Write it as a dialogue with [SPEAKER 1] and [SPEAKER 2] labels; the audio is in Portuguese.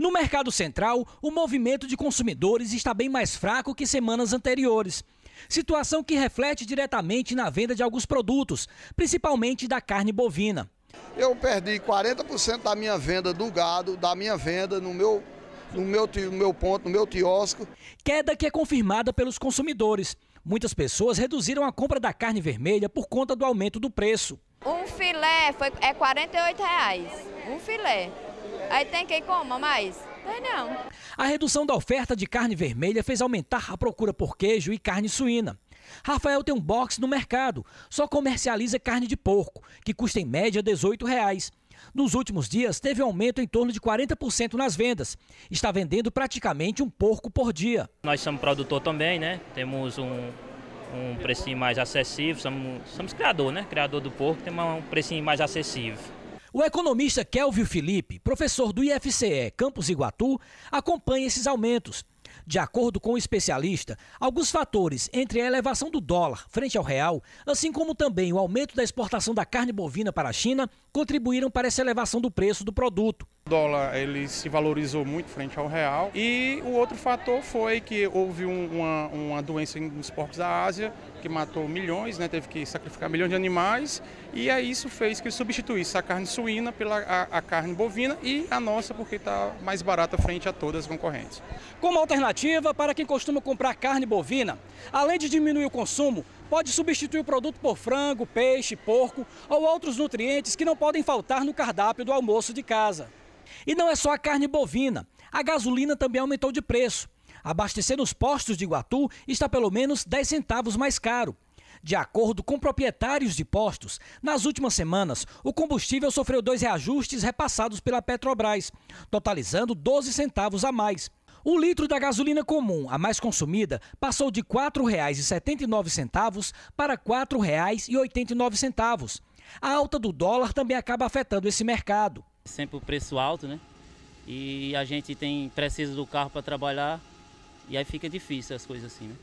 [SPEAKER 1] No mercado central, o movimento de consumidores está bem mais fraco que semanas anteriores. Situação que reflete diretamente na venda de alguns produtos, principalmente da carne bovina. Eu perdi 40% da minha venda do gado, da minha venda no meu, no meu, no meu ponto, no meu quiosco. Queda que é confirmada pelos consumidores. Muitas pessoas reduziram a compra da carne vermelha por conta do aumento do preço.
[SPEAKER 2] Um filé foi, é R$ 48 reais, um filé. Aí tem quem coma mais? Tem não.
[SPEAKER 1] A redução da oferta de carne vermelha fez aumentar a procura por queijo e carne suína. Rafael tem um box no mercado, só comercializa carne de porco, que custa em média R$ 18. Reais. Nos últimos dias, teve um aumento em torno de 40% nas vendas. Está vendendo praticamente um porco por dia.
[SPEAKER 2] Nós somos produtor também, né? Temos um, um precinho mais acessível, somos, somos criador, né? Criador do porco, temos um precinho mais acessível.
[SPEAKER 1] O economista Kelvio Felipe, professor do IFCE Campus Iguatu, acompanha esses aumentos. De acordo com o especialista, alguns fatores, entre a elevação do dólar frente ao real, assim como também o aumento da exportação da carne
[SPEAKER 3] bovina para a China, contribuíram para essa elevação do preço do produto dólar ele se valorizou muito frente ao real. E o outro fator foi que houve uma, uma doença nos porcos da Ásia que matou milhões, né, teve que sacrificar milhões de animais, e aí isso fez que substituísse a carne suína pela a, a carne bovina e a nossa, porque está mais barata frente a todas as concorrentes. Como alternativa para quem costuma comprar carne bovina,
[SPEAKER 1] além de diminuir o consumo, pode substituir o produto por frango, peixe, porco ou outros nutrientes que não podem faltar no cardápio do almoço de casa. E não é só a carne bovina. A gasolina também aumentou de preço. Abastecer nos postos de Iguatu está pelo menos 10 centavos mais caro. De acordo com proprietários de postos, nas últimas semanas, o combustível sofreu dois reajustes repassados pela Petrobras, totalizando 12 centavos a mais. O litro da gasolina comum, a mais consumida, passou de R$ 4,79 para R$ 4,89. A alta do dólar também acaba afetando esse mercado.
[SPEAKER 2] Sempre o preço alto, né? E a gente tem precisa do carro para trabalhar e aí fica difícil as coisas assim, né?